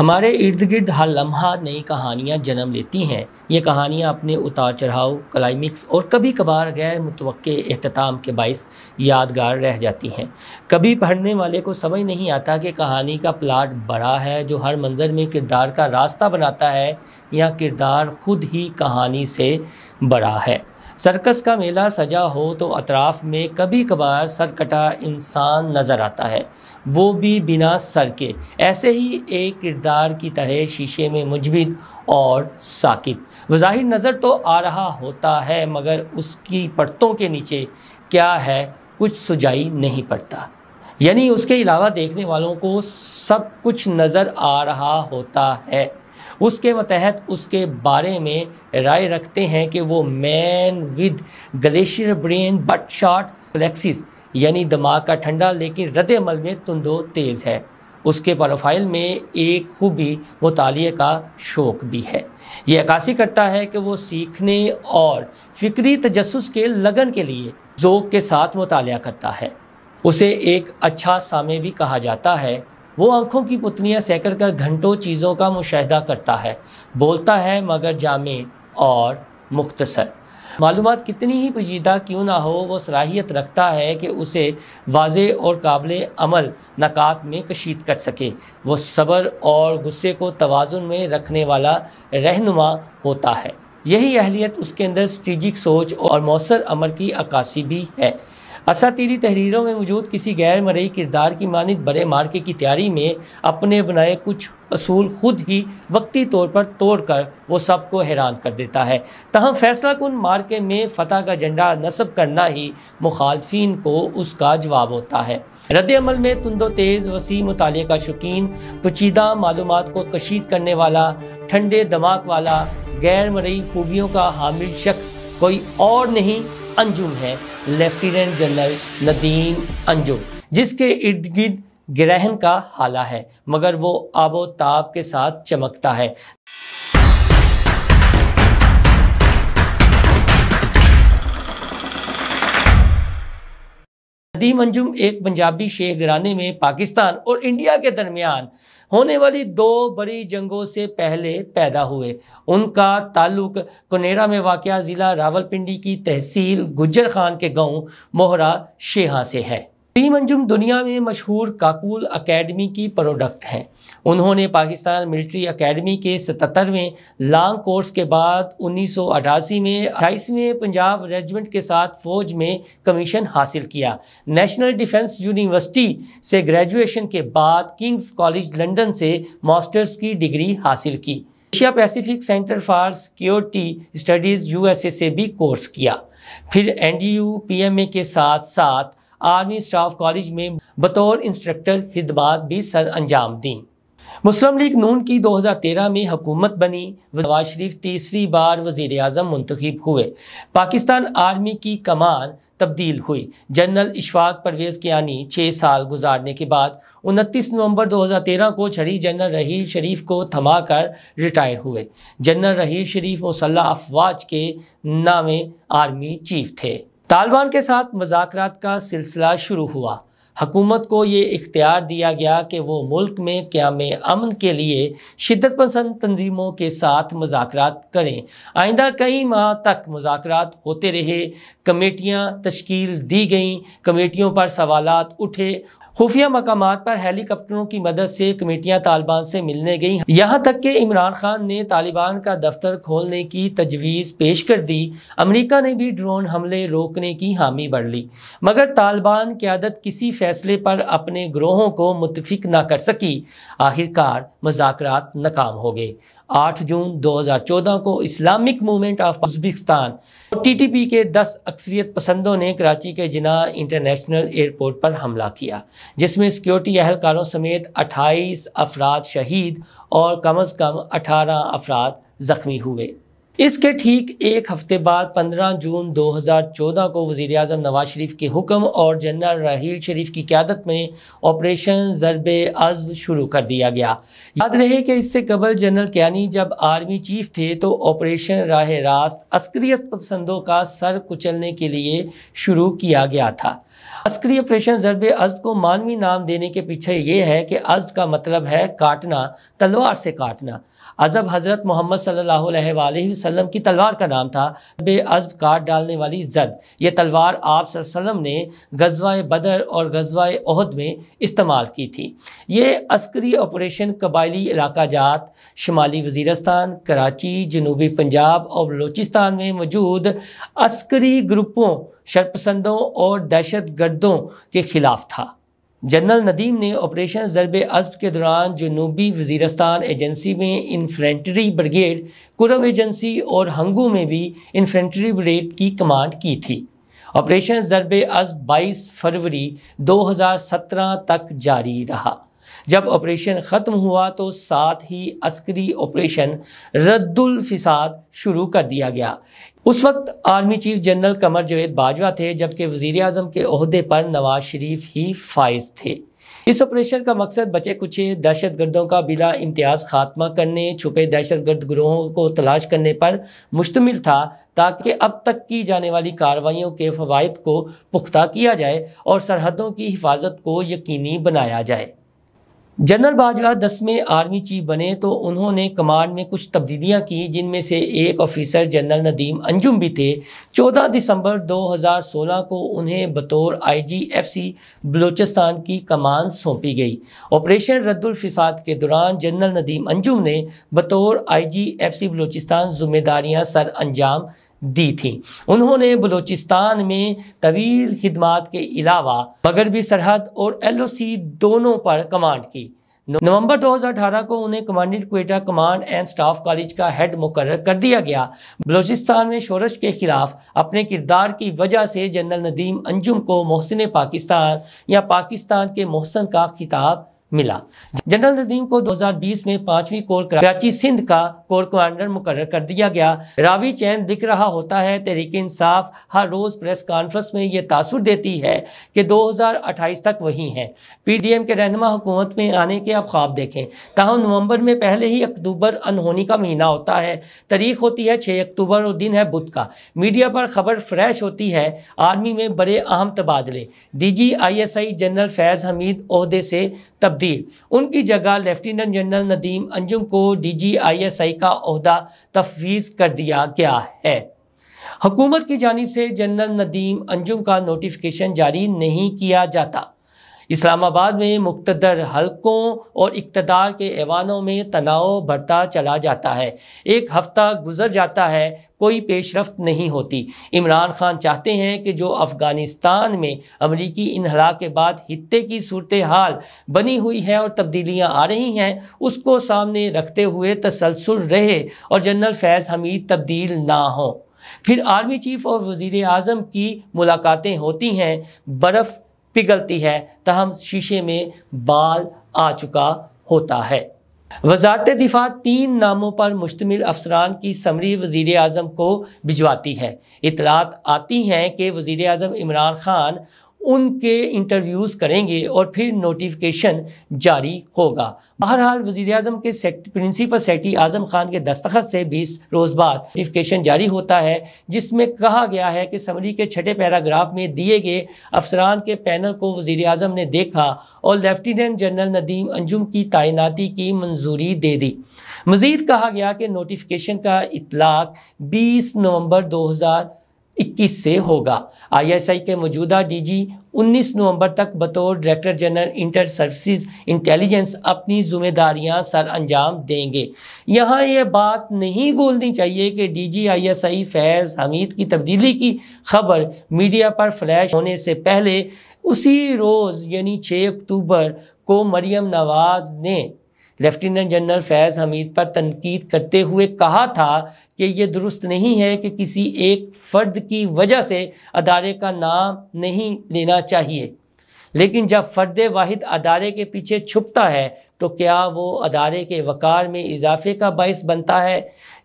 हमारे इर्द गिर्द हर लम्हा नई कहानियाँ जन्म लेती हैं ये कहानियाँ अपने उतार चढ़ाव क्लाइमिक्स और कभी कभार गैर मुतव अख्ताम के बायस यादगार रह जाती हैं कभी पढ़ने वाले को समझ नहीं आता कि कहानी का प्लाट बड़ा है जो हर मंजर में किरदार का रास्ता बनाता है या किरदार खुद ही कहानी से बड़ा है सर्कस का मेला सजा हो तो अतराफ़ में कभी कभार सरकटा इंसान नज़र आता है वो भी बिना सर के ऐसे ही एक किरदार की तरह शीशे में मुजबिद और साकिब वाहिर नज़र तो आ रहा होता है मगर उसकी परतों के नीचे क्या है कुछ सुझाई नहीं पड़ता यानी उसके अलावा देखने वालों को सब कुछ नज़र आ रहा होता है उसके मतहत उसके बारे में राय रखते हैं कि वो man with glacier brain but sharp reflexes यानी दिमाग का ठंडा लेकिन रद्द में तुंदो तेज़ है उसके प्रोफाइल में एक खूबी मुताले का शौक़ भी है ये अक्सी करता है कि वो सीखने और फ़िक्री तजस के लगन के लिए ज़ोक के साथ मुताल करता है उसे एक अच्छा सामे भी कहा जाता है वो आँखों की पुतलियाँ सैकड़ कर घंटों चीज़ों का मुशाह करता है बोलता है मगर जामे और मुख्तसर मालूम कितनी ही पजीदा क्यों ना हो वो सलाहियत रखता है कि उसे वाज और काबिल अमल नक़ात में कशीद कर सके वो सब्र और गुस्से को तोज़ुन में रखने वाला रहनुमा होता है यही अहलियत उसके अंदर स्ट्रेटिक सोच और मौसर अमल की अक्सी भी है असातीरी तहरीरों में मौजूद किसी गैर मरई किरदार की मानद बड़े मार्के की तैयारी में अपने बनाए कुछ असूल खुद ही वक्ती तौर पर तोड़ कर वो सबको हैरान कर देता है तहम फैसला कन मार्के में फतह का झंडा नस्ब करना ही मुखालफन को उसका जवाब होता है रद्दमल में तुंदो तेज़ वसी मुताले का शौकीन पचीदा मालूम को कशीद करने वाला ठंडे दमाग वाला गैर मरई खूबियों का हामिल शख्स कोई और नहीं अंजुम है लेफ्टिनेंट जनरल नदीम अंजुम जिसके इर्द गिर्द ग्रहण का हाला है मगर वो आबो ताब के साथ चमकता है नदीम अंजुम एक पंजाबी शेख घराने में पाकिस्तान और इंडिया के दरमियान होने वाली दो बड़ी जंगों से पहले पैदा हुए उनका ताल्लुक कोनेरा में वाक़ ज़िला रावलपिंडी की तहसील गुजर खान के गांव मोहरा शेहा से है टीम अंजुम दुनिया में मशहूर काकुल अकेडमी की प्रोडक्ट हैं उन्होंने पाकिस्तान मिलिट्री अकेडमी के सतरवें लॉन्ग कोर्स के बाद उन्नीस में अट्ठाईसवें पंजाब रेजिमेंट के साथ फौज में कमीशन हासिल किया नेशनल डिफेंस यूनिवर्सिटी से ग्रेजुएशन के बाद किंग्स कॉलेज लंदन से मास्टर्स की डिग्री हासिल की Asia Pacific Centre for Security Studies यू से भी कोर्स किया फिर एन डी के साथ साथ आर्मी स्टाफ कॉलेज में बतौर इंस्ट्रक्टर खिदमत भी सर अंजाम दी मुस्लिम लीग नून की 2013 में हुकूमत बनी नवाज शरीफ तीसरी बार वजीर अजम मंतखब हुए पाकिस्तान आर्मी की कमान तब्दील हुई जनरल इशफाक परवेज़ के यानी छः साल गुजारने के बाद 29 नवंबर 2013 को छड़ी जनरल रहील शरीफ को थमाकर रिटायर हुए जनरल रहील शरीफ मुसल्ला अफवाज के नामे आर्मी चीफ थे तालिबान के साथ मजाक का सिलसिला शुरू हुआ हकूमत को ये इख्तियार दिया गया कि वो मुल्क में क्याम अमन के लिए शिदत पसंद तंजीमों के साथ मजाक करें आइंदा कई माह तक मजाक होते रहे कमेटियाँ तश्कील दी गईं कमेटियों पर सवाल उठे खुफिया मकाम पर हेलीकॉप्टरों की मदद से कमेटियां तालिबान से मिलने गई यहाँ तक कि इमरान खान ने तालिबान का दफ्तर खोलने की तजवीज़ पेश कर दी अमरीका ने भी ड्रोन हमले रोकने की हामी बढ़ ली मगर तालिबान क्यादत किसी फैसले पर अपने ग्रोहों को मुतफिक ना कर सकी आखिरकार मजाक नाकाम हो गए 8 जून 2014 को Islamic Movement of Uzbekistan TTP के 10 अक्सरियत पसंदों ने कराची के जिना इंटरनेशनल एयरपोर्ट पर हमला किया जिसमें सिक्योरिटी अहलकारों समेत 28 अफराद शहीद और कम अज़ कम 18 अफराद ज़ख्मी हुए इसके ठीक एक हफ्ते बाद 15 जून 2014 को वज़ी अजम नवाज शरीफ के हुक्म और जनरल राहील शरीफ की क्यादत में ऑपरेशन ज़रब अज़ब शुरू कर दिया गया याद रहे कि इससे कबल जनरल क्यानी जब आर्मी चीफ थे तो ऑपरेशन राह रास्त अस्क्रियत पसंदों का सर कुचलने के लिए शुरू किया गया था अस्करी ऑपरेशन ज़रब अज़ब को मानवी नाम देने के पीछे ये है कि अज़ब का मतलब है काटना तलवार से काटना अजब हज़रत मोहम्मद सल्लाम की तलवार का नाम था बेअब काट डालने वाली जद ये तलवार आप ने गजवाए बदर और गजवाए अहद में इस्तेमाल की थी ये अस्करी ऑपरेशन कबायली इलाका जात शुमाली वजीरस्तान कराची जनूबी पंजाब और बलूचिस्तान में मौजूद अस्करी ग्रुपों शरपसंदों और दहशत गर्दों के ख़िलाफ़ था जनरल नदीम ने ऑपरेशन ज़रब अजब के दौरान जनूबी वजीरस्तान एजेंसी में इन्फेंट्री ब्रिगेड कुरम एजेंसी और हंगू में भी इन्फेंट्री ब्रिगेड की कमांड की थी ऑपरेशन ज़रब अजब 22 फरवरी 2017 तक जारी रहा जब ऑपरेशन ख़त्म हुआ तो साथ ही अस्करी ऑपरेशन रद्दुलफिसाद शुरू कर दिया गया उस वक्त army chief general Qamar Javed Bajwa थे जबकि वजीर अजम के अहदे पर नवाज शरीफ ही फाइज थे इस ऑपरेशन का मकसद बचे कुछ दहशत गर्दों का बिला इम्तियाज खात्मा करने छुपे दहशत गर्द ग्रोहों को तलाश करने पर मुश्तमिल था ताकि अब तक की जाने वाली कार्रवाइयों के फवायद को पुख्ता किया जाए और सरहदों की हिफाजत को यकीनी बनाया जाए जनरल बाजवा दसवें आर्मी चीफ बने तो उन्होंने कमांड में कुछ तब्दीलियां की जिनमें से एक ऑफिसर जनरल नदीम अंजुम भी थे 14 दिसंबर 2016 को उन्हें बतौर आईजीएफसी बलूचिस्तान की कमान सौंपी गई ऑपरेशन रद्दुल फिसाद के दौरान जनरल नदीम अंजुम ने बतौर आईजीएफसी बलूचिस्तान जिम्मेदारियाँ सर अंजाम दी थी उन्होंने बलूचिस्तान में तवील खदमात के अलावा मगरबी सरहद और एल ओ सी दोनों पर कमांड की नवंबर 2018 को उन्हें commandant Quetta command and staff college का हेड मुकर कर दिया गया बलूचिस्तान में शोरश के खिलाफ अपने किरदार की वजह से जनरल नदीम अंजुम को मोहसिन पाकिस्तान या पाकिस्तान के मोहसन का खिताब मिला जनरल नदीम को 2020 में पांचवी कोर कराची सिंध का कोर कमांडर मुकर कर दिया गया रावी चैन दिख रहा होता है तहरीक इंसाफ हर रोज़ प्रेस कॉन्फ्रेंस में ये तासुर देती है कि 2028 तक वही हैं पीडीएम के रहनमा हुकूमत में आने के अब ख्वाब देखें ताहम नवंबर में पहले ही अक्टूबर अनहोनी का महीना होता है तारीख होती है छः अक्टूबर और दिन है बुध का मीडिया पर खबर फ्रेश होती है आर्मी में बड़े अहम तबादले डी जनरल फैज़ हमीद अहदे से तब्दील उनकी जगह लेफ्टिनेंट जनरल नदीम अंजुम को डीजीआईएसआई का अहदा तफवीज कर दिया गया है हुकूमत की जानब से जनरल नदीम अंजुम का नोटिफिकेशन जारी नहीं किया जाता इस्लामाबाद में मुख्तर हलकों और इकतदार के ऐवानों में तनाव बढ़ता चला जाता है एक हफ्ता गुजर जाता है कोई पेशरफ नहीं होती इमरान खान चाहते हैं कि जो अफ़गानिस्तान में अमरीकी इनहला के बाद खत्े की सूरत हाल बनी हुई है और तब्दीलियाँ आ रही हैं उसको सामने रखते हुए तसलसल रहे और जनरल फैज़ हमीद तब्दील ना हों फिर आर्मी चीफ और वज़ी अजम की मुलाकातें होती हैं बर्फ़ पिघलती है तहम शीशे में बाल आ चुका होता है वजारत दिफा तीन नामों पर मुश्तमिल अफसरान की समरी वजीर अजम को भिजवाती है इतलात आती हैं कि वजीर अजम इमरान खान उनके इंटरव्यूज़ करेंगे और फिर नोटिफिकेशन जारी होगा बहरहाल वज़ी अजम के सेक्ट, प्रिंसिपल सेक्रेटरी आज़म खान के दस्तखत से बीस रोज़ बाद नोटिफिकेशन जारी होता है जिसमें कहा गया है कि समरी के छठे पैराग्राफ में दिए गए अफसरान के पैनल को वजीर अजम ने देखा और लेफ्टिनेंट जनरल नदीम अंजुम की तैनाती की मंजूरी दे दी मज़ीद कहा गया कि नोटिफिकेशन का इतलाक़ बीस नवम्बर दो हज़ार 21 से होगा आईएसआई के मौजूदा डीजी 19 नवंबर तक बतौर director general Inter Services Intelligence अपनी जिम्मेदारियां सर अंजाम देंगे यहाँ ये बात नहीं बोलनी चाहिए कि डीजी आईएसआई फैज़ हमीद की तब्दीली की खबर मीडिया पर फ्लैश होने से पहले उसी रोज़ यानी 6 अक्टूबर को मरियम नवाज़ ने लेफ्टिनेंट जनरल फैज़ हमीद पर तनकीद करते हुए कहा था कि ये दुरुस्त नहीं है कि किसी एक फ़र्द की वजह से अदारे का नाम नहीं लेना चाहिए लेकिन जब फ़र्द वाहिद अदारे के पीछे छुपता है तो क्या वो अदारे के वक़ार में इजाफे का बायस बनता है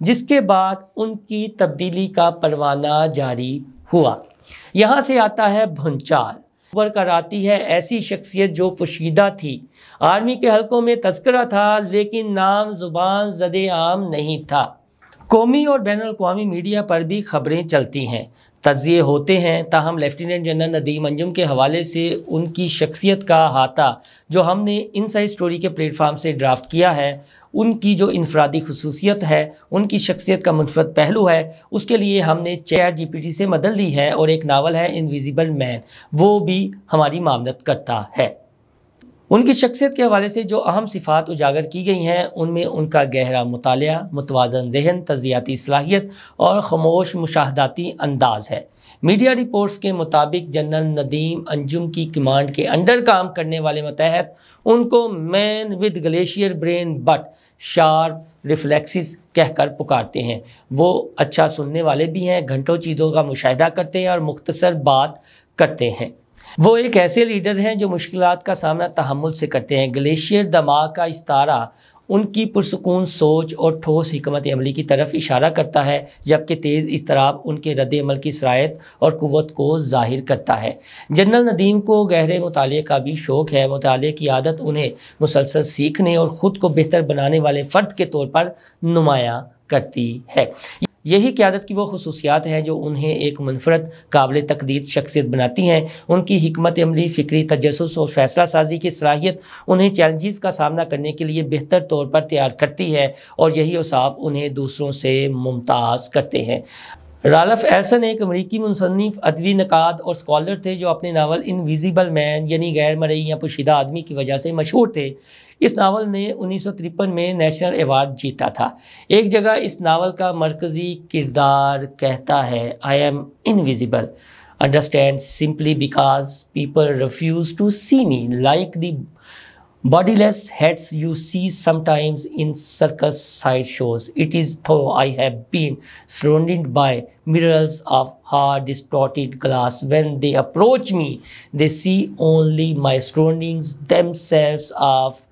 जिसके बाद उनकी तब्दीली का परवाना जारी हुआ यहाँ से आता है भुनचाल खबर कराती है ऐसी शख्सियत जो पोशीदा थी आर्मी के हलकों में तस्करा था लेकिन नाम ज़ुबान जद आम नहीं था कौमी और बैन अवी मीडिया पर भी खबरें चलती हैं तजिए होते हैं ताहम लेफ्टिनेंट जनरल नदीम अंजुम के हवाले से उनकी शख्सियत का अहाता जो हमने इन सही स्टोरी के प्लेटफार्म से ड्राफ्ट किया है उनकी जो इनफरादी खसूसियत है उनकी शख्सियत का मुनफरद पहलू है उसके लिए हमने पी टी से मदद ली है और एक नावल है इनविजिबल मैन वो भी हमारी मामलत करता है उनकी शख्सियत के हवाले से जो अहम सिफात उजागर की गई हैं उनमें उनका गहरा मताल मतवाजन जहन तजियाती सलाहियत और खमोश मुशाहदाती अंदाज है मीडिया रिपोर्ट्स के मुताबिक जनरल नदीम अंजुम की कमांड के अंडर काम करने वाले मतहत उनको man with glacier brain but sharp reflexes कहकर पुकारते हैं वो अच्छा सुनने वाले भी हैं घंटों चीज़ों का मुशाह करते हैं और मुख्तसर बात करते हैं वो एक ऐसे लीडर हैं जो मुश्किल का सामना तहमुल से करते हैं ग्लेशियर दमा का इस तारा उनकी पुरसकून सोच और ठोस हमत अमली की तरफ इशारा करता है जबकि तेज़ इसतराब उनके रद्द अमल की शरात और क़वत को ज़ाहिर करता है जनरल नदीम को गहरे मुताले का भी शौक़ है मुताले की आदत उन्हें मुसलसल सीखने और ख़ुद को बेहतर बनाने वाले फ़र्द के तौर पर नुमाया करती है यही क्यादत की वो खसूसियात हैं जो उन्हें एक मनफरद काबिल तकदीद शख्सियत बनाती हैं उनकी हमत अमली फ़िक्री तजस और फ़ैसला साजी की सलाहियत उन्हें चैलेंज़ का सामना करने के लिए बेहतर तौर पर तैयार करती है और यही उसाफ उन्हें दूसरों से मुमताज़ करते हैं रालफ एल्सन एक अमरीकी मुनसनफ़ अदवी नकाद और स्कॉलर थे जो अपने नावल इनविजिबल मैन यानी गैर मरई या पोशीदा आदमी की वजह से मशहूर थे इस नावल ने उन्नीस में नेशनल एवार्ड जीता था एक जगह इस नावल का मरकज़ी किरदार कहता है I am invisible understand simply because people refuse to see me like the Bodiless heads you see sometimes in circus sideshows. It is though I have been surrounded by mirrors of hard distorted glass. When they approach me, they see only my surroundings themselves of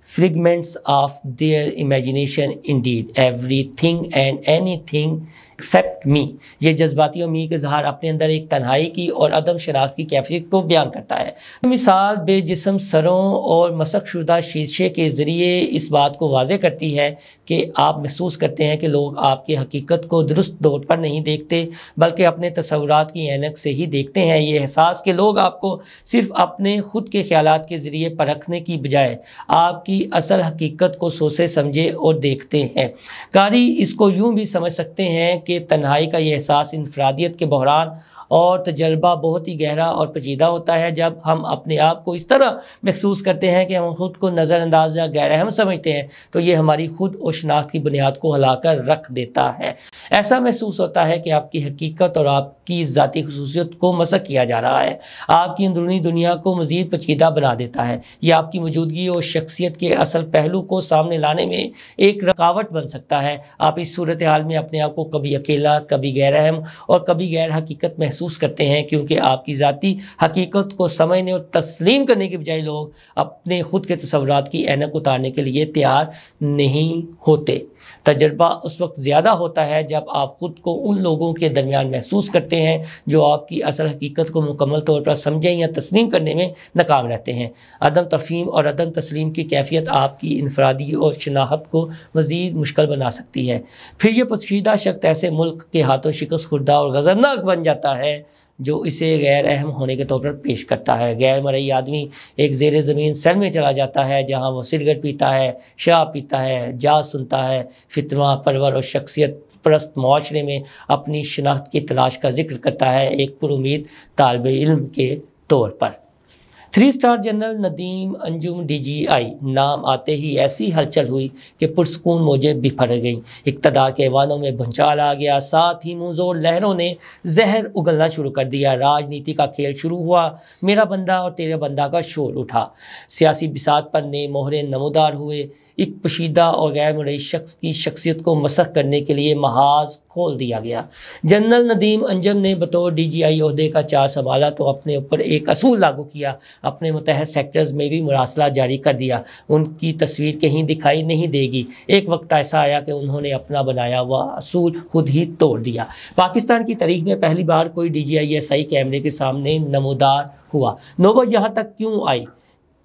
fragments of their imagination. Indeed, everything and anything except me ये जज्बाती और मी का इजहार अपने अंदर एक तन्हाई की और अदम शनाख्त की कैफियत को बयान करता है मिसाल बेजिसम सरों और मशक शुदा शीशे के ज़रिए इस बात को वाजे करती है कि आप महसूस करते हैं कि लोग आपकी हकीकत को दुरुस्त दौर पर नहीं देखते बल्कि अपने तस्वूर की एनक से ही देखते हैं ये एहसास कि लोग आपको सिर्फ अपने खुद के ख्याल के ज़रिए परखने की बजाय आपकी असल हकीकत को सोचे समझे और देखते हैं कारी इसको यूँ भी समझ सकते हैं कि के तन्हाई का ये एहसास इनफरादियत के बहरान और तजर्बा बहुत ही गहरा और पचीदा होता है जब हम अपने आप को इस तरह महसूस करते हैं कि हम खुद को नज़रअंदाज या गैरहम समझते हैं तो ये हमारी खुद और शनाख्त की बुनियाद को हिलाकर रख देता है ऐसा महसूस होता है कि आपकी हकीकत और आपकी ज़ाती खसूसियत को मसक किया जा रहा है आपकी अंदरूनी दुनिया को मज़ीद पचीदा बना देता है यह आपकी मौजूदगी और शख्सियत के असल पहलू को सामने लाने में एक रुकावट बन सकता है आप इस सूरत हाल में अपने आप को कभी अकेला कभी गैरहम और कभी गैर हकीकत महसूस महसूस करते हैं क्योंकि आपकी ज़ाती हकीकत को समझने और तस्लीम करने के बजाय लोग अपने ख़ुद के तस्वरत की एनक उतारने के लिए तैयार नहीं होते तजर्बा उस वक्त ज़्यादा होता है जब आप ख़ुद को उन लोगों के दरमियान महसूस करते हैं जो आपकी असल हकीकत को मुकम्मल तौर पर समझें या तस्लीम करने में नाकाम रहते हैं अदम तफ़ीम और अदम तस्लीम की कैफियत आपकी इनफरादी और शनाहत को मज़ीद मुश्किल बना सकती है फिर यह पसशीदा शख्स ऐसे मुल्क के हाथों शिकस्त खुर्दा और गजरनाक बन जाता है जो इसे गैर अहम होने के तौर पर पेश करता है गैर मरई आदमी एक जेर ज़मीन सेल में चला जाता है जहाँ वो सिगरेट पीता है शराब पीता है जाज सुनता है फितमा परवर और शख्सियत परस्त माशरे में अपनी शनाख्त की तलाश का जिक्र करता है एक पुरुद तालब इल्म के तौर पर three star general Nadeem Anjum DGI नाम आते ही ऐसी हलचल हुई कि पुरसकून मौजें फट गईं इकतदार के ऐवानों में भंचाल आ गया साथ ही मुंजोर लहरों ने जहर उगलना शुरू कर दिया राजनीति का खेल शुरू हुआ मेरा बंदा और तेरे बंदा का शोर उठा सियासी बिसात पर नए मोहरे नमोदार हुए एक पशीदा और गैर मुलई शख्स की शख्सियत को मसख करने के लिए महाज खोल दिया गया जनरल नदीम अंजम ने बतौर डी जी आई अहदे का चार संभाला तो अपने ऊपर एक असूल लागू किया अपने मतहद सेक्टर्स में भी मुरासला जारी कर दिया उनकी तस्वीर कहीं दिखाई नहीं देगी एक वक्त ऐसा आया कि उन्होंने अपना बनाया हुआ असूल खुद ही तोड़ दिया पाकिस्तान की तारीख में पहली बार कोई डी जी आई एस आई कैमरे के सामने नमोदार हुआ नौबत यहाँ तक क्यों आई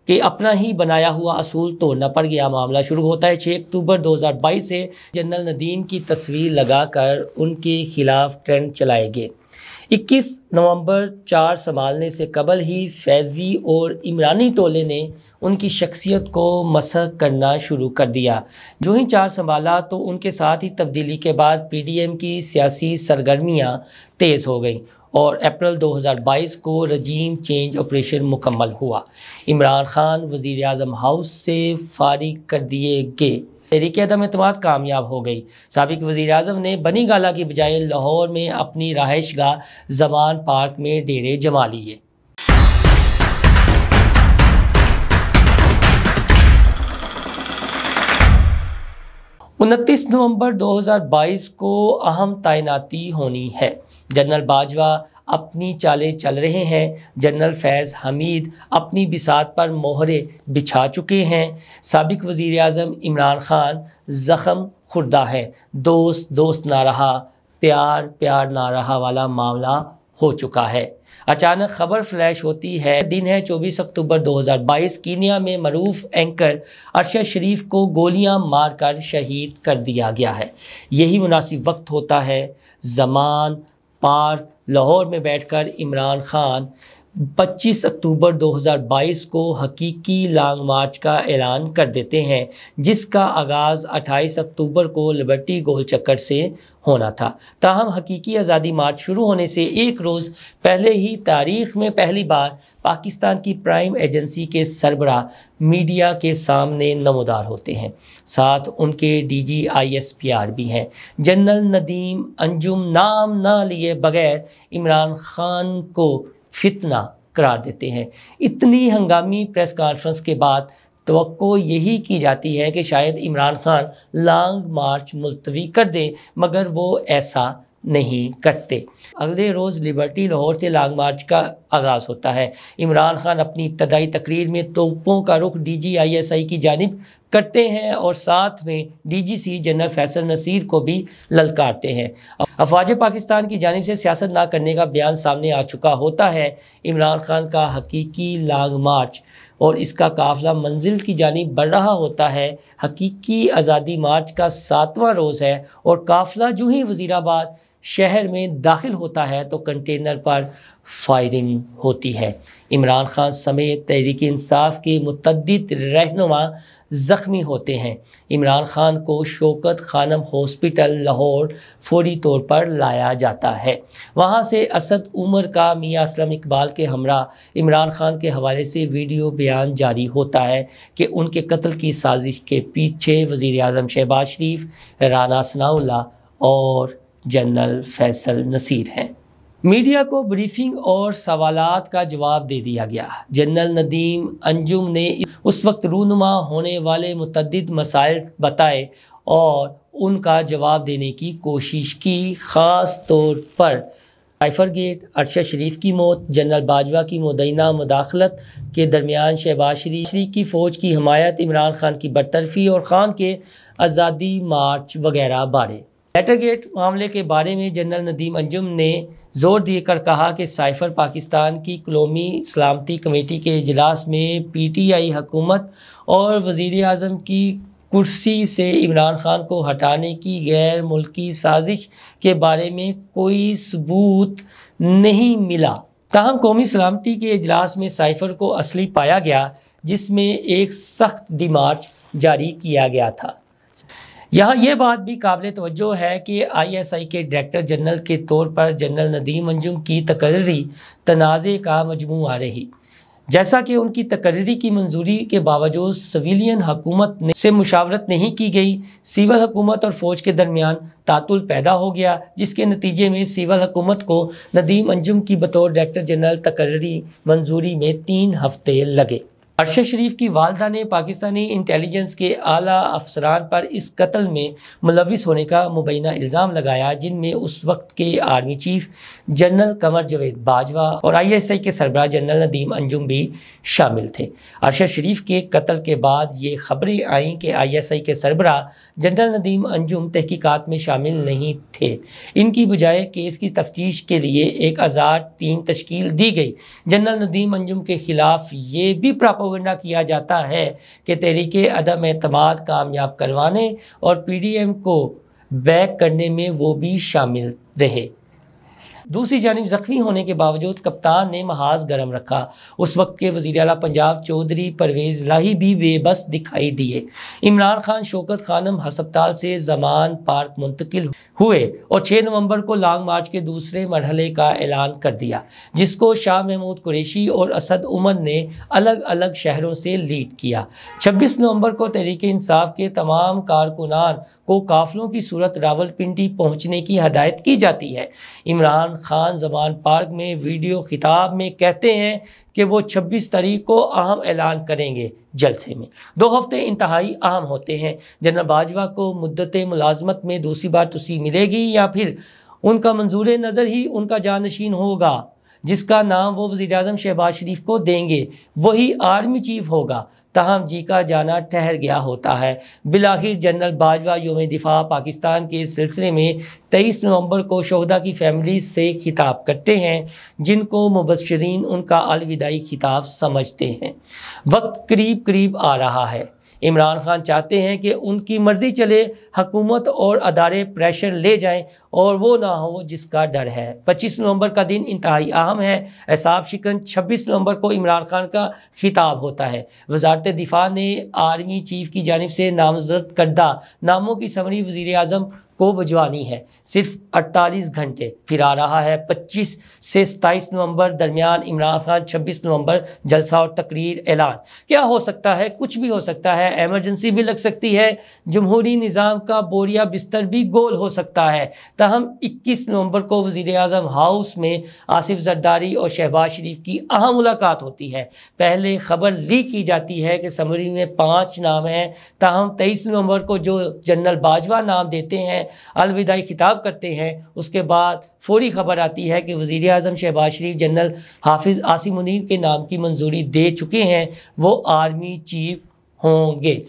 कि अपना ही बनाया हुआ असूल तोड़ना पड़ गया मामला शुरू होता है छः अक्टूबर 2022 से जनरल नदीम की तस्वीर लगाकर उनके खिलाफ ट्रेंड चलाए गए 21 नवंबर चार संभालने से कबल ही फैज़ी और इमरानी टोले ने उनकी शख्सियत को मसह करना शुरू कर दिया जो ही चार संभाला तो उनके साथ ही तब्दीली के बाद पीडीएम की सियासी सरगर्मियां तेज़ हो गईं और अप्रैल 2022 को रजीम चेंज ऑपरेशन मुकम्मल हुआ इमरान खान वज़ी अजम हाउस से फारिग कर दिए गए तहरीक अदम अतम कामयाब हो गई सबक वज़ी अजम ने बनी गाला की बजाय लाहौर में अपनी रहाइश गाह जमान पार्क में डेरे जमा लिए उनतीस नवंबर 2022 को अहम तैनाती होनी है जनरल बाजवा अपनी चालें चल रहे हैं जनरल फैज़ हमीद अपनी बिसात पर मोहरे बिछा चुके हैं सबक वज़ी अजम इमरान ख़ान ज़ख़म खुर्दा है दोस्त दोस्त ना रहा प्यार प्यार ना रहा वाला मामला हो चुका है अचानक खबर फ्लैश होती है दिन है 24 अक्टूबर 2022 कीनिया में मरूफ एंकर अरशद शरीफ को गोलियां मारकर शहीद कर दिया गया है यही मुनासिब वक्त होता है जमान पार लाहौर में बैठकर इमरान खान 25 अक्टूबर 2022 को हकीकी लॉन्ग मार्च का ऐलान कर देते हैं जिसका आगाज़ 28 अक्टूबर को लिबर्टी गोल चक्कर से होना था ताहम हकीकी आज़ादी मार्च शुरू होने से एक रोज़ पहले ही तारीख में पहली बार पाकिस्तान की प्राइम एजेंसी के सरबरा मीडिया के सामने नमोदार होते हैं साथ उनके पी आर भी हैं जनरल नदीम अंजुम नाम ना लिए बगैर इमरान खान को फितना करार देते हैं इतनी हंगामी प्रेस कॉन्फ्रेंस के बाद तो यही की जाती है कि शायद इमरान खान लॉन्ग मार्च मुलतवी कर दें मगर वो ऐसा नहीं करते अगले रोज़ लिबर्टी लाहौर से लॉन्ग मार्च का आगाज़ होता है इमरान खान अपनी इब्तदाई तकरीर में तोपों का रुख डी जी आई एस आई की जानब करते हैं और साथ में डीजीसी जनरल फैसल नसीर को भी ललकारते हैं अफवाज पाकिस्तान की जानब से सियासत ना करने का बयान सामने आ चुका होता है इमरान खान का हकीकी लॉन्ग मार्च और इसका काफिला मंजिल की जानब बढ़ रहा होता है हकीकी आज़ादी मार्च का सातवां रोज़ है और काफिला जो ही वज़ीराबाद शहर में दाखिल होता है तो कंटेनर पर फायरिंग होती है इमरान खान समेत तहरीक इंसाफ के मतद रहनुमा ज़ख्मी होते हैं इमरान खान को शोकत खानम हॉस्पिटल लाहौर फौरी तौर पर लाया जाता है वहाँ से असद उमर का मियाँ असलम इकबाल के हमरा इमरान खान के हवाले से वीडियो बयान जारी होता है कि उनके कत्ल की साजिश के पीछे वज़ी अजम शहबाज शरीफ राना सनाउल्ला और जनरल फैसल नसीर हैं मीडिया को ब्रीफिंग और सवाल का जवाब दे दिया गया जनरल नदीम अंजुम ने उस वक्त रूनुमा होने वाले मतद मसाइल बताए और उनका जवाब देने की कोशिश की ख़ास तौर पर साइफर गेट अरशद शरीफ की मौत जनरल बाजवा की मुदैना मुदाखलत के दरमियान शहबाज शरीफ की फ़ौज की हमायत इमरान खान की बरतरफी और ख़ान के आज़ादी मार्च वगैरह बारे लेटरगेट मामले के बारे में जनरल नदीम अंजुम ने जोर देकर कहा कि साइफर पाकिस्तान की कलोमी सलामती कमेटी के अजलास में पी टी आई हुकूमत और वज़ी अजम की कुर्सी से इमरान खान को हटाने की गैर मुल्की साजिश के बारे में कोई सबूत नहीं मिला ताहम कौमी सलामती के अजलास में साइफर को असली पाया गया जिसमें एक सख्त डिमार्च जारी किया गया था यहाँ ये बात भी काबिल तवज्जो है कि आईएसआई के डायरेक्टर जनरल के तौर पर जनरल नदीम अंजुम की तकर्री तनाज़े का मजमू आ रही जैसा कि उनकी तकर्री की मंजूरी के बावजूद सिविलियन हकूमत ने से मुशावरत नहीं की गई सिविल हकूमत और फ़ौज के दरमियान तातुल पैदा हो गया जिसके नतीजे में सिविल हकूमत को नदीम अंजुम की बतौर डायरेक्टर जनरल तकर्री मंजूरी में तीन हफ्ते लगे अरशद शरीफ की वालदा ने पाकिस्तानी इंटेलिजेंस के आला अफसरान पर इस कत्ल में मुलविस होने का मुबैना इल्ज़ाम लगाया जिनमें उस वक्त के army chief general Qamar Javed Bajwa और आई एस आई के सरबराह जनरल नदीम अंजुम भी शामिल थे अरशद शरीफ के कत्ल के बाद ये खबरें आईं कि आई एस आई के सरबराह जनरल नदीम अंजुम तहकीकत में शामिल नहीं थे इनकी बजाय केस की तफ्तीश के लिए एक आज़ाद टीम तश्कील दी गई जनरल नदीम अंजुम के ख़िलाफ़ ये भी प्राप्त प्रोपोगंडा किया जाता है कि तहरीक अदम अतमाद कामयाब करवाने और पी डी एम को बैक करने में वो भी शामिल रहे दूसरी जानब जख्मी होने के बावजूद कप्तान ने महाज गर्म रखा उस वक्त के वजीर अला पंजाब चौधरी परवेज लाही भी बेबस दिखाई दिए इमरान खान शोकत खानम हस्पताल से जमान पार्क मुंतकिल हुए और छः नवंबर को लॉन्ग मार्च के दूसरे मरहले का ऐलान कर दिया जिसको शाह महमूद कुरेशी और असद उमर ने अलग अलग शहरों से लीड किया छब्बीस नवंबर को तहरीक इंसाफ के तमाम कारकुनान को काफलों की सूरत रावलपिंडी पहुंचने की हदायत की जाती है इमरान खान जबान पार्क में वीडियो खिताब में कहते हैं कि वो 26 तारीख को अहम ऐलान करेंगे जलसे में दो हफ्ते इंतहाई अहम होते हैं जनरल बाजवा को मुद्दत मुलाजमत में दूसरी बार तुसी मिलेगी या फिर उनका मंजूर नज़र ही उनका जानशीन होगा जिसका नाम वो वज़ी अजम शहबाज शरीफ को देंगे वही आर्मी चीफ होगा तहम जी का जाना ठहर गया होता है बिलाखिर जनरल बाजवा योम दिफा पाकिस्तान के सिलसिले में तेईस नवंबर को शहदा की फैमिली से खिताब करते हैं जिनको मुबशरीन उनका अलविदाई खिताब समझते हैं वक्त करीब करीब आ रहा है इमरान खान चाहते हैं कि उनकी मर्ज़ी चले हकूमत और अदारे प्रेशर ले जाएं और वो ना हो जिसका डर है 25 नवंबर का दिन इंतहाई अहम है एसाब शिकन 26 नवंबर को इमरान खान का खिताब होता है वजारत दिफा ने आर्मी चीफ की जानब से नामजद करदा नामों की समरी वज़ी अजम को भिजवानी है सिर्फ 48 घंटे फिर आ रहा है 25 से 27 नवंबर दरमियान इमरान खान 26 नवंबर जलसा और तकरीर ऐलान क्या हो सकता है कुछ भी हो सकता है एमरजेंसी भी लग सकती है जमहूरी निज़ाम का बोरिया बिस्तर भी गोल हो सकता है तहम इक्कीस नवंबर को वज़ी अजम हाउस में आसिफ जरदारी और शहबाज शरीफ की अहम मुलाकात होती है पहले खबर ली की जाती है कि समरी में पाँच नाम हैं तहम तेईस नवंबर को जो जनरल बाजवा नाम देते हैं अलविदाई खिताब करते हैं उसके बाद फौरी खबर आती है कि वज़ी अजम शहबाज शरीफ जनरल हाफिज़ आसिम मुनीर के नाम की मंजूरी दे चुके हैं वो आर्मी चीफ होंगे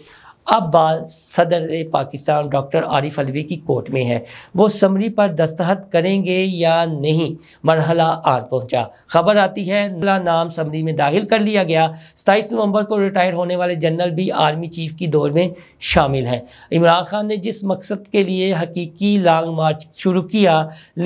अब बाल सदर पाकिस्तान डॉक्टर आरिफ अलवी की कोर्ट में है वो समरी पर दस्तखत करेंगे या नहीं मरहला आर पहुंचा खबर आती है नाम समरी में दाखिल कर लिया गया सताईस नवंबर को रिटायर होने वाले जनरल भी आर्मी चीफ की दौड़ में शामिल हैं इमरान खान ने जिस मकसद के लिए हकीकी लॉन्ग मार्च शुरू किया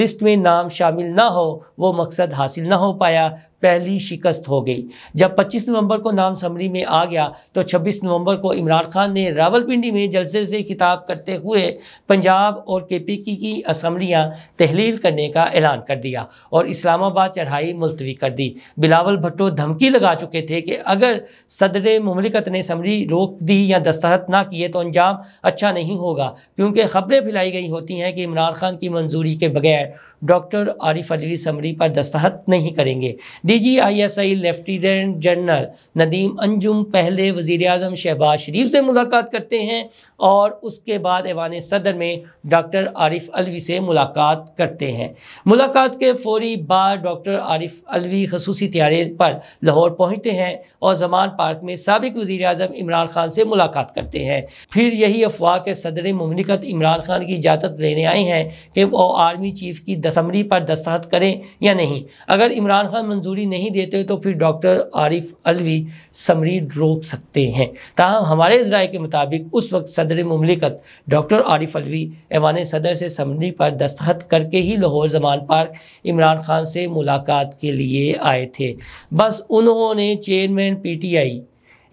लिस्ट में नाम शामिल ना हो वो मकसद हासिल ना हो पाया पहली शिकस्त हो गई जब 25 नवंबर को नाम समरी में आ गया तो 26 नवंबर को इमरान खान ने रावलपिंडी में जलसे से खिताब करते हुए पंजाब और के पी की, की असम्बलियाँ तहलील करने का ऐलान कर दिया और इस्लामाबाद चढ़ाई मुलतवी कर दी बिलावल भट्टो धमकी लगा चुके थे कि अगर सदर ममलिकत ने समरी रोक दी या दस्तखत ना किए तो अंजाम अच्छा नहीं होगा क्योंकि खबरें फैलाई गई होती हैं कि इमरान खान की मंजूरी के बगैर डॉक्टर आरिफ अली समरी पर दस्तखत नहीं करेंगे DGISI lieutenant general Nadeem Anjum पहले वज़ी अजम शहबाज शरीफ से मुलाकात करते हैं और उसके बाद ऐवान सदर में डॉक्टर आरिफ अलवी से मुलाकात करते हैं मुलाकात के फौरी बाद डॉक्टर आरिफ अलवी खसूसी तैयारे पर लाहौर पहुँचते हैं और जमान पार्क में सबक वजीर अजम इमरान खान से मुलाकात करते हैं फिर यही अफवाह के सदर ममलिकत इमरान खान की इजाज़त लेने आए हैं कि वो आर्मी चीफ की दसमरी पर दस्तखत करें या नहीं अगर इमरान खान मंजूरी भी नहीं देते तो फिर डॉक्टर आरिफ अलवी समरी रोक सकते हैं ताहम हमारे इस राय के मुताबिक उस वक्त सदर ममलिकत डॉक्टर आरिफ अलवी ऐवान सदर से समरी पर दस्तखत करके ही लाहौर जमान पार्क इमरान खान से मुलाकात के लिए आए थे बस उन्होंने chairman P T I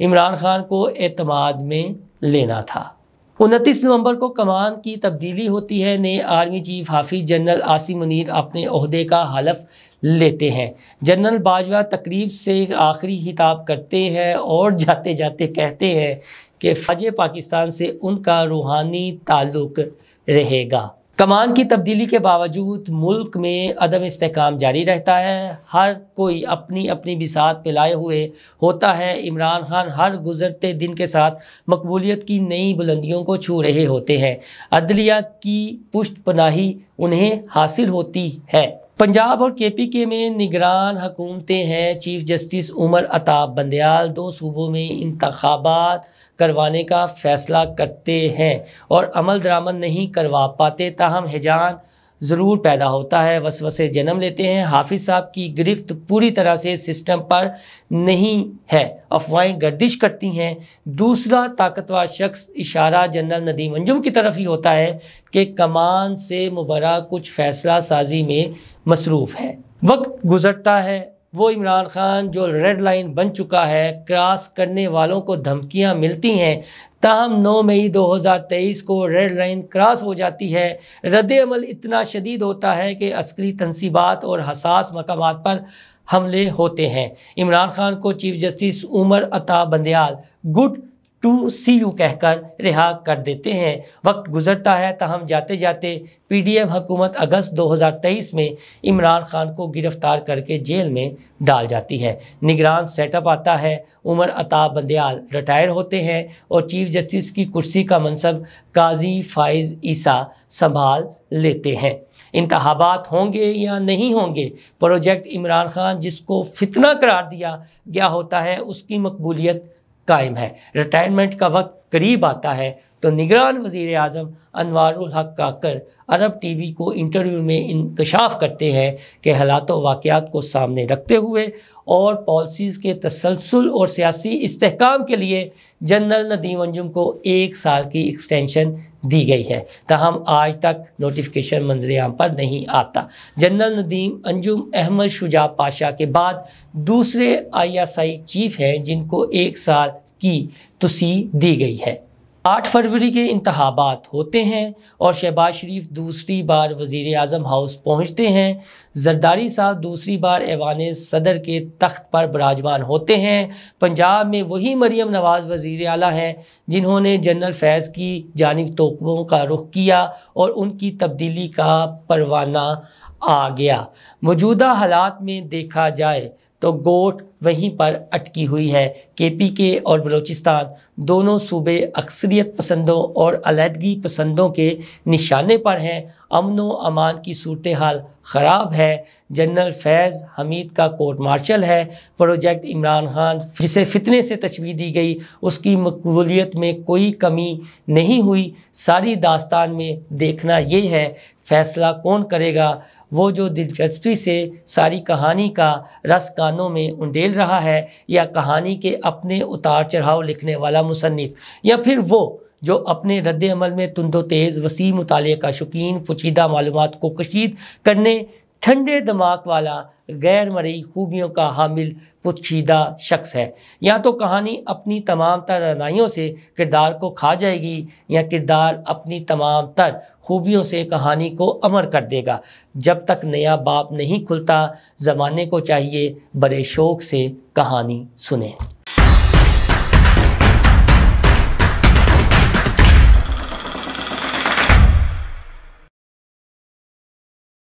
Imran Khan को अतमाद में लेना था उनतीस नवंबर को कमान की तब्दीली होती है नए army chief Hafiz general Asim Munir अपने अहदे का हलफ लेते हैं जनरल बाजवा तकरीब से आखिरी हिताब करते हैं और जाते जाते कहते हैं कि फजे पाकिस्तान से उनका रूहानी ताल्लुक़ रहेगा कमान की तब्दीली के बावजूद मुल्क में अदम इसकाम जारी रहता है हर कोई अपनी अपनी बिसात पिलाए हुए होता है इमरान खान हर गुजरते दिन के साथ मकबूलियत की नई बुलंदियों को छू रहे होते हैं अदलिया की पुष्ट पनाही उन्हें हासिल होती है पंजाब और के में निगरान हकूमतें हैं चीफ जस्टिस उमर अताब बंदयाल दो सूबों में इंतबात करवाने का फ़ैसला करते हैं और अमल दरामद नहीं करवा पाते ताहम हिजान ज़रूर पैदा होता है वसवसे जन्म लेते हैं हाफिज़ साहब की गिरफ्त पूरी तरह से सिस्टम पर नहीं है अफवाहें गर्दिश करती हैं दूसरा ताकतवर शख्स इशारा जनरल नदीम अंजुम की तरफ ही होता है कि कमान से मुबरा कुछ फ़ैसला साजी में मसरूफ़ है वक्त गुजरता है वो इमरान खान जो रेड लाइन बन चुका है क्रॉस करने वालों को धमकियां मिलती हैं ताहम 9 मई 2023 को रेड लाइन क्रॉस हो जाती है रद्द इतना शदीद होता है कि अस्करी तनसीबात और हसास मकाम पर हमले होते हैं इमरान खान को chief justice Umar Ata Bandial good to see you कहकर रिहा कर देते हैं वक्त गुजरता है तहम जाते जाते पी डी एम हुकूमत अगस्त 2023 में इमरान खान को गिरफ़्तार करके जेल में डाल जाती है निगरान सेटअप आता है उमर अता बंदयाल रिटायर होते हैं और चीफ जस्टिस की कुर्सी का मनसब काजी फाइज़ ईसा संभाल लेते हैं इंतबात होंगे या नहीं होंगे प्रोजेक्ट इमरान खान जिसको फितना करार दिया गया होता है उसकी मकबूलियत कायम है रिटायरमेंट का वक्त करीब आता है तो निगरान वजीर अजम अनवर हक काकर अरब टीवी को इंटरव्यू में इंकशाफ करते हैं कि हालात वाक़ात को सामने रखते हुए और पॉलिसीज़ के तसलसल और सियासी इसकाम के लिए जनरल नदीम अंजुम को एक साल की एक्सटेंशन दी गई है तहम आज तक नोटिफिकेशन मंजर आम पर नहीं आता जनरल नदीम अंजुम अहमद शुजा पाशा के बाद दूसरे आईएसआई चीफ हैं जिनको एक साल की तुसी दी गई है आठ फरवरी के इंतबात होते हैं और शहबाज शरीफ दूसरी बार वज़ी अजम हाउस पहुँचते हैं जरदारी साहब दूसरी बार ऐवान सदर के तख्त पर बराजमान होते हैं पंजाब में वही मरीम नवाज़ वज़ी अला हैं जिन्होंने जनरल फैज़ की जानब तोपों का रुख किया और उनकी तब्दीली का परवाना आ गया मौजूदा हालात में देखा जाए तो गोट वहीं पर अटकी हुई है के पी के और बलूचिस्तान दोनों सूबे अक्सरियत पसंदों और अलीहदगी पसंदों के निशाने पर हैं अमन व अमान की सूरत हाल ख़राब है जनरल फैज़ हमीद का कोर्ट मार्शल है प्रोजेक्ट इमरान खान जिसे फितने से तजवीज़ दी गई उसकी मकबूलीत में कोई कमी नहीं हुई सारी दास्तान में देखना ये है फ़ैसला कौन करेगा वो जो दिलचस्पी से सारी कहानी का रस कानों में उंडेल रहा है या कहानी के अपने उतार चढ़ाव लिखने वाला मुसनफ़ या फिर वो जो अपने रद्द अमल में तुंदो तेज़ वसी मुताले का शौकीन पुचीदा मालूम को कशीद करने ठंडे दिमाग वाला गैर मरई खूबियों का हामिल पुछीदा शख्स है या तो कहानी अपनी तमाम तर रनाइयों से किरदार को खा जाएगी या किरदार अपनी तमाम तर खूबियों से कहानी को अमर कर देगा जब तक नया बाप नहीं खुलता ज़माने को चाहिए बड़े शौक़ से कहानी सुने